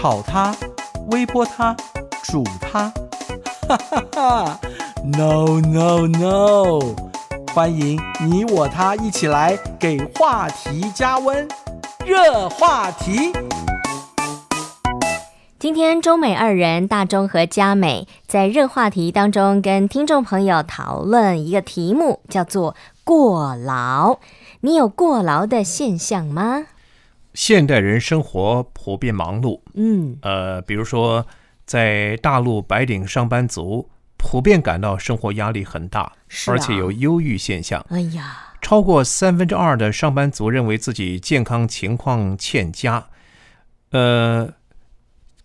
炒它，微波它，煮它，哈哈哈！No No No！欢迎你我他一起来给话题加温，热话题。今天中美二人，大中和佳美，在热话题当中跟听众朋友讨论一个题目，叫做“过劳”。你有过劳的现象吗？现代人生活普遍忙碌，嗯，呃，比如说，在大陆白领上班族普遍感到生活压力很大，是，而且有忧郁现象。哎呀，超过三分之二的上班族认为自己健康情况欠佳。呃，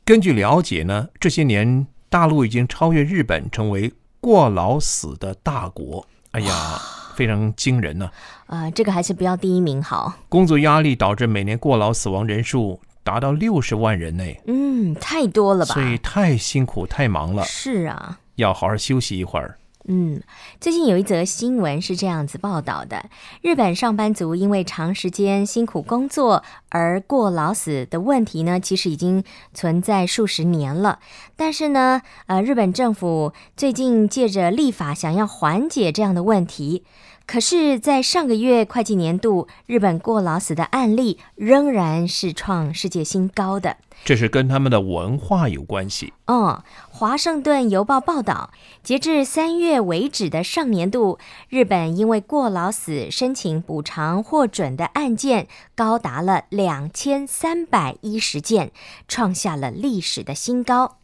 根据了解呢，这些年大陆已经超越日本，成为过劳死的大国。哎呀。非常惊人呢，啊，这个还是不要第一名好。工作压力导致每年过劳死亡人数达到六十万人呢，嗯，太多了吧？所以太辛苦、太忙了，是啊，要好好休息一会儿。嗯，最近有一则新闻是这样子报道的：日本上班族因为长时间辛苦工作而过劳死的问题呢，其实已经存在数十年了。但是呢，呃，日本政府最近借着立法，想要缓解这样的问题。可是，在上个月会计年度，日本过劳死的案例仍然是创世界新高的。这是跟他们的文化有关系。哦，《华盛顿邮报》报道，截至三月为止的上年度，日本因为过劳死申请补偿获准的案件高达了两千三百一十件，创下了历史的新高。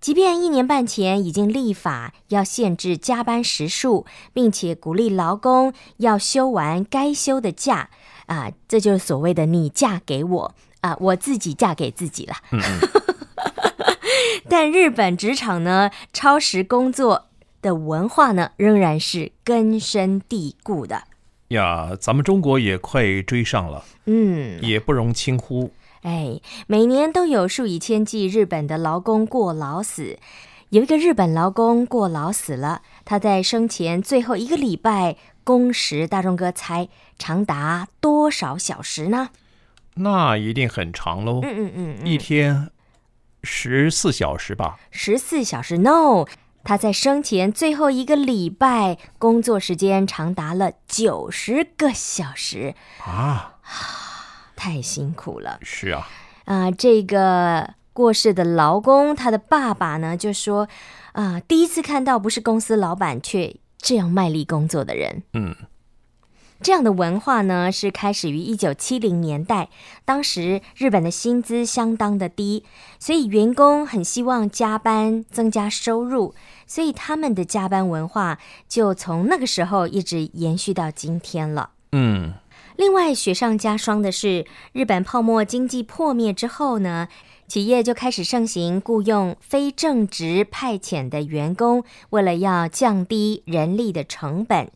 即便一年半前已经立法要限制加班时数，并且鼓励劳工要休完该休的假，啊，这就是所谓的“你嫁给我啊，我自己嫁给自己了”。但日本职场呢，超时工作的文化呢，仍然是根深蒂固的呀。咱们中国也快追上了，嗯，也不容轻忽。哎，每年都有数以千计日本的劳工过劳死。有一个日本劳工过劳死了，他在生前最后一个礼拜工时，大壮哥猜长达多少小时呢？那一定很长喽。嗯嗯嗯，一天十四小时吧？十四小时？No，他在生前最后一个礼拜工作时间长达了九十个小时。啊！太辛苦了，是啊，啊，这个过世的劳工，他的爸爸呢就说，啊，第一次看到不是公司老板却这样卖力工作的人，嗯，这样的文化呢是开始于一九七零年代，当时日本的薪资相当的低，所以员工很希望加班增加收入，所以他们的加班文化就从那个时候一直延续到今天了，嗯。另外，雪上加霜的是，日本泡沫经济破灭之后呢，企业就开始盛行雇佣非正职派遣的员工，为了要降低人力的成本，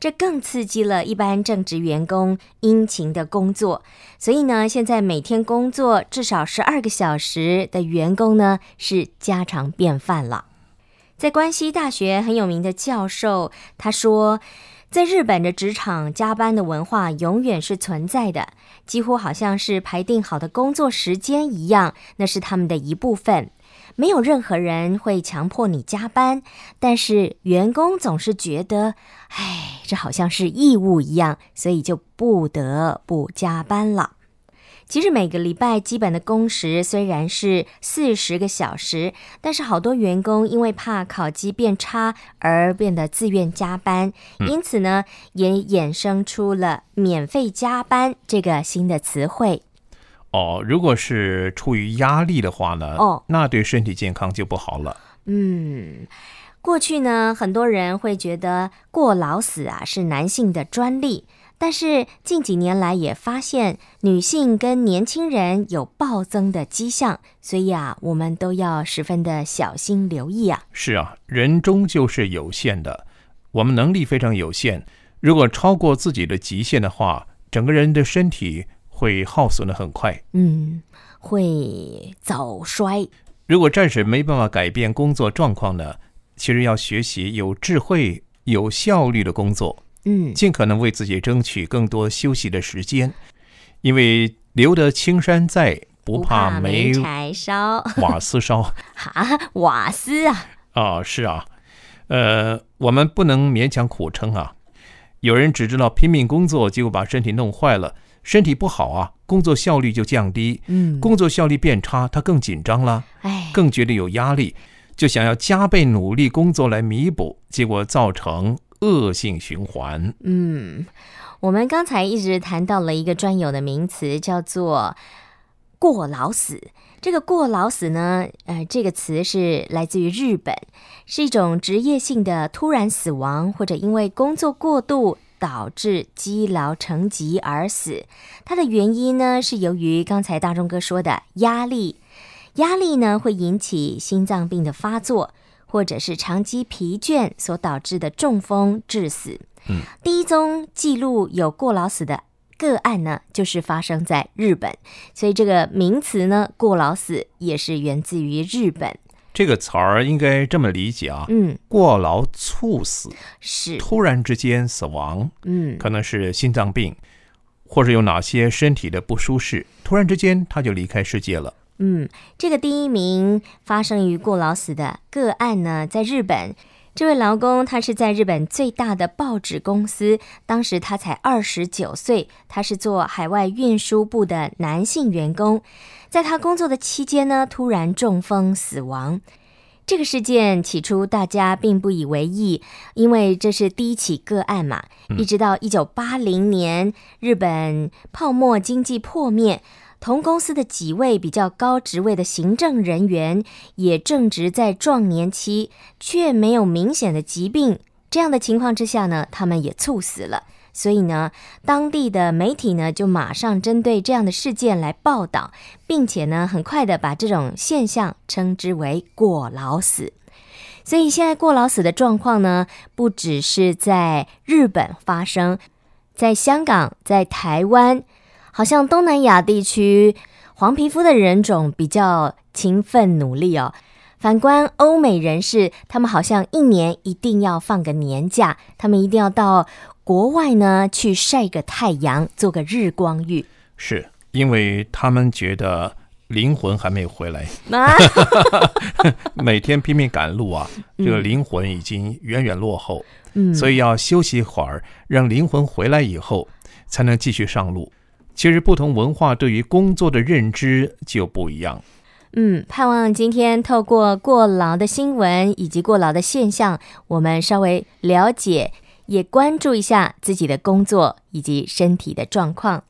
这更刺激了一般正职员工殷勤的工作。所以呢，现在每天工作至少十二个小时的员工呢，是家常便饭了。在关西大学很有名的教授他说。在日本的职场，加班的文化永远是存在的，几乎好像是排定好的工作时间一样，那是他们的一部分。没有任何人会强迫你加班，但是员工总是觉得，哎，这好像是义务一样，所以就不得不加班了。其实每个礼拜基本的工时虽然是四十个小时，但是好多员工因为怕考绩变差而变得自愿加班，因此呢，也衍生出了“免费加班”这个新的词汇。哦，如果是出于压力的话呢？哦，那对身体健康就不好了。嗯，过去呢，很多人会觉得过劳死啊是男性的专利。但是近几年来也发现女性跟年轻人有暴增的迹象，所以啊，我们都要十分的小心留意啊。是啊，人终究是有限的，我们能力非常有限，如果超过自己的极限的话，整个人的身体会耗损的很快。嗯，会早衰。如果暂时没办法改变工作状况呢，其实要学习有智慧、有效率的工作。嗯，尽可能为自己争取更多休息的时间，因为留得青山在，不怕没柴烧。瓦斯烧？哈，瓦斯啊？啊，是啊，呃，我们不能勉强苦撑啊。有人只知道拼命工作，结果把身体弄坏了，身体不好啊，工作效率就降低。嗯，工作效率变差，他更紧张了，哎，更觉得有压力，就想要加倍努力工作来弥补，结果造成。恶性循环。嗯，我们刚才一直谈到了一个专有的名词，叫做“过劳死”。这个“过劳死”呢，呃，这个词是来自于日本，是一种职业性的突然死亡，或者因为工作过度导致积劳成疾而死。它的原因呢，是由于刚才大钟哥说的压力，压力呢会引起心脏病的发作。或者是长期疲倦所导致的中风致死。嗯，第一宗记录有过劳死的个案呢，就是发生在日本，所以这个名词呢“过劳死”也是源自于日本。这个词儿应该这么理解啊，嗯，过劳猝死是突然之间死亡，嗯，可能是心脏病，或者有哪些身体的不舒适，突然之间他就离开世界了。嗯，这个第一名发生于过劳死的个案呢，在日本，这位劳工他是在日本最大的报纸公司，当时他才二十九岁，他是做海外运输部的男性员工，在他工作的期间呢，突然中风死亡。这个事件起初大家并不以为意，因为这是第一起个案嘛。一直到一九八零年，日本泡沫经济破灭。同公司的几位比较高职位的行政人员也正值在壮年期，却没有明显的疾病，这样的情况之下呢，他们也猝死了。所以呢，当地的媒体呢就马上针对这样的事件来报道，并且呢，很快的把这种现象称之为过劳死。所以现在过劳死的状况呢，不只是在日本发生，在香港，在台湾。好像东南亚地区黄皮肤的人种比较勤奋努力哦。反观欧美人士，他们好像一年一定要放个年假，他们一定要到国外呢去晒个太阳，做个日光浴。是因为他们觉得灵魂还没有回来，每天拼命赶路啊，这个灵魂已经远远落后，嗯，所以要休息一会儿，让灵魂回来以后才能继续上路。其实，不同文化对于工作的认知就不一样。嗯，盼望今天透过过劳的新闻以及过劳的现象，我们稍微了解，也关注一下自己的工作以及身体的状况。